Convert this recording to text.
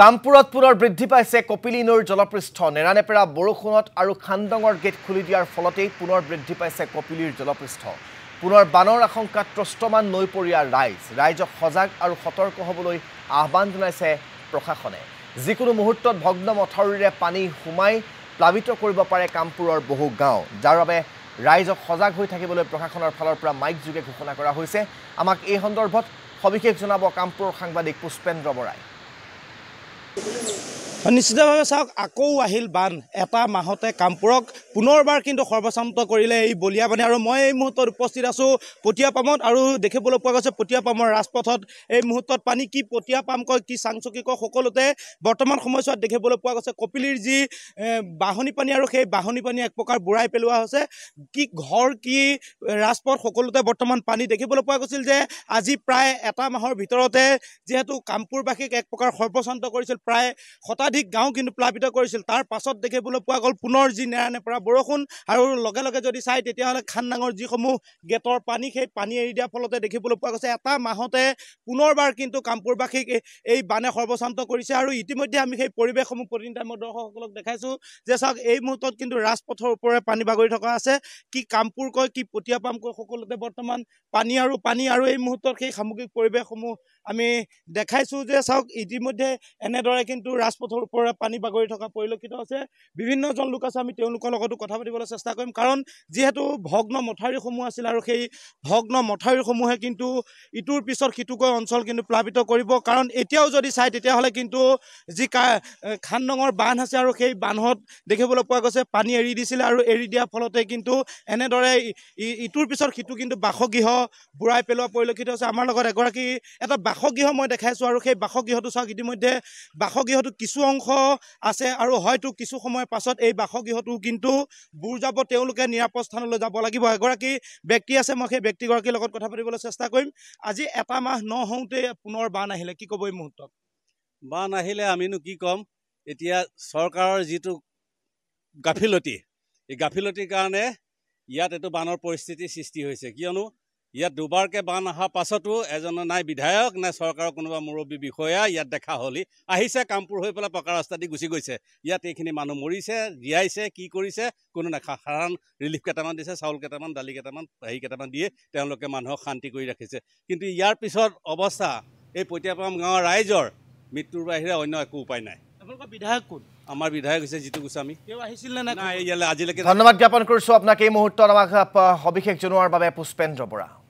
কামপুৰত পুনৰ বৃদ্ধি পাইছে কপিলি নৈৰ জলপৃষ্ঠ নেৰানেপেৰা বৰষুণত আৰু খান্দঙৰ গেট খুলি দিয়াৰ ফলতেই পুনৰ বৃদ্ধি পাইছে কপিলিৰ জলপৃষ্ঠ পুনৰ বানৰ আশংকাত ত্ৰষ্টমান নৈপৰীয়া ৰাইজ ৰাইজক সজাগ আৰু সতৰ্ক হ'বলৈ আহ্বান জনাইছে প্ৰশাসনে যিকোনো মুহূৰ্তত ভগ্ন মথাউৰিৰে পানী সোমাই প্লাৱিত কৰিব পাৰে কামপুৰৰ বহু গাঁও যাৰ বাবে ৰাইজক সজাগ হৈ থাকিবলৈ প্ৰশাসনৰ ফালৰ পৰা মাইক যোগে ঘোষণা কৰা হৈছে আমাক এই সন্দৰ্ভত সবিশেষ জনাব কামপুৰৰ সাংবাদিক পুষ্পেন্দ্ৰ বৰাই Thank নিশ্চিতভাৱে চাওক আকৌ আহিল বান এটা মাহতে কামপুৰক পুনৰবাৰ কিন্তু সৰ্বশান্ত কৰিলে এই বলিয়া বানে আৰু মই এই মুহূৰ্তত উপস্থিত আছোঁ পামত আৰু দেখিবলৈ পোৱা গৈছে পামৰ ৰাজপথত এই মুহূৰ্তত পানী কি পাম কয় কি চাংচকী কয় সকলোতে বৰ্তমান সময়ছোৱাত দেখিবলৈ পোৱা গৈছে কপিলিৰ যি বাঁহনী পানী আৰু সেই বাঁহনী পানী এক প্ৰকাৰ বুঢ়াই পেলোৱা হৈছে কি ঘৰ কি ৰাজপথ সকলোতে বৰ্তমান পানী দেখিবলৈ পোৱা গৈছিল যে আজি প্ৰায় এটা মাহৰ ভিতৰতে যিহেতু কামপুৰবাসীক এক প্ৰকাৰ সৰ্বশান্ত কৰিছিল প্ৰায় শতাধিক অধিক গাঁও কিন্তু প্লাবিত কৰিছিল তাৰ পাছত দেখিবলৈ পোৱা গ'ল পুনৰ যি নেৰানেপেৰা বৰষুণ আৰু লগে লগে যদি চাই তেতিয়াহ'লে খানডাঙৰ যিসমূহ গেটৰ পানী সেই পানী এৰি দিয়াৰ ফলতে দেখিবলৈ পোৱা গৈছে এটা মাহতে পুনৰবাৰ কিন্তু কামপুৰবাসীক এই বানে সৰ্বশান্ত কৰিছে আৰু ইতিমধ্যে আমি সেই পৰিৱেশসমূহ প্ৰতিনিধি আমাৰ দৰ্শকসকলক দেখাইছোঁ যে চাওক এই মুহূৰ্তত কিন্তু ৰাজপথৰ ওপৰে পানী বাগৰি থকা আছে কি কামপুৰ কয় কি পতিয়াপাম কয় সকলোতে বৰ্তমান পানী আৰু পানী আৰু এই মুহূৰ্তত সেই সামগ্ৰিক পৰিৱেশসমূহ আমি দেখাইছোঁ যে চাওক ইতিমধ্যে এনেদৰে কিন্তু ৰাজপথৰ ওপৰত পানী বাগৰি থকা পৰিলক্ষিত হৈছে বিভিন্নজন লোক আছে আমি তেওঁলোকৰ লগতো কথা পাতিবলৈ চেষ্টা কৰিম কাৰণ যিহেতু ভগ্ন মথাউৰিসমূহ আছিল আৰু সেই ভগ্ন মথাউৰিসমূহে কিন্তু ইটোৰ পিছত সিটোকৈ অঞ্চল কিন্তু প্লাৱিত কৰিব কাৰণ এতিয়াও যদি চায় তেতিয়াহ'লে কিন্তু যি কা খানডঙৰ বান্ধ আছে আৰু সেই বান্ধত দেখিবলৈ পোৱা গৈছে পানী এৰি দিছিলে আৰু এৰি দিয়াৰ ফলতে কিন্তু এনেদৰে ইটোৰ পিছত সিটো কিন্তু বাসগৃহ বুঢ়াই পেলোৱা পৰিলক্ষিত হৈছে আমাৰ লগত এগৰাকী এটা বাসগৃহ মই দেখাইছোঁ আৰু সেই বাসগৃহটো চাওক ইতিমধ্যে বাসগৃহটো কিছু অংশ আছে আৰু হয়তো কিছু সময়ৰ পাছত এই বাসগৃহটো কিন্তু বুৰ যাব তেওঁলোকে নিৰাপদ স্থানলৈ যাব লাগিব এগৰাকী ব্যক্তি আছে মই সেই ব্যক্তিগৰাকীৰ লগত কথা পাতিবলৈ চেষ্টা কৰিম আজি এটা মাহ ন পুনৰ বান আহিলে কি ক'ব এই মুহূৰ্তত বান আহিলে আমিনো কি ক'ম এতিয়া চৰকাৰৰ যিটো গাফিলতি এই গাফিলতিৰ কাৰণে ইয়াত এইটো বানৰ পৰিস্থিতিৰ সৃষ্টি হৈছে কিয়নো ইয়াত দুবাৰকৈ বান অহাৰ পাছতো এজন নাই বিধায়ক নাই চৰকাৰৰ কোনোবা মুৰব্বী বিষয়া ইয়াত দেখা হ'লি আহিছে কামপুৰ হৈ পেলাই পকা ৰাস্তা দি গুচি গৈছে ইয়াত এইখিনি মানুহ মৰিছে জীয়াইছে কি কৰিছে কোনো নেখা সাধাৰণ ৰিলিফ কেইটামান দিছে চাউল কেইটামান দালি কেইটামান হেৰি কেইটামান দিয়ে তেওঁলোকে মানুহক শান্তি কৰি ৰাখিছে কিন্তু ইয়াৰ পিছত অৱস্থা এই পতিয়াপাম গাঁৱৰ ৰাইজৰ মৃত্যুৰ বাহিৰে অন্য একো উপায় নাই আপোনালোকৰ বিধায়ক কোন আমাৰ বিধায়ক হৈছে যিটো গোস্বামী তেওঁ আহিছিল নে নাই আজিলৈকে ধন্যবাদ জ্ঞাপন কৰিছোঁ আপোনাক এই মুহূৰ্তত আমাক সবিশেষ জনোৱাৰ বাবে পুষ্পেন্দ্ৰ বৰা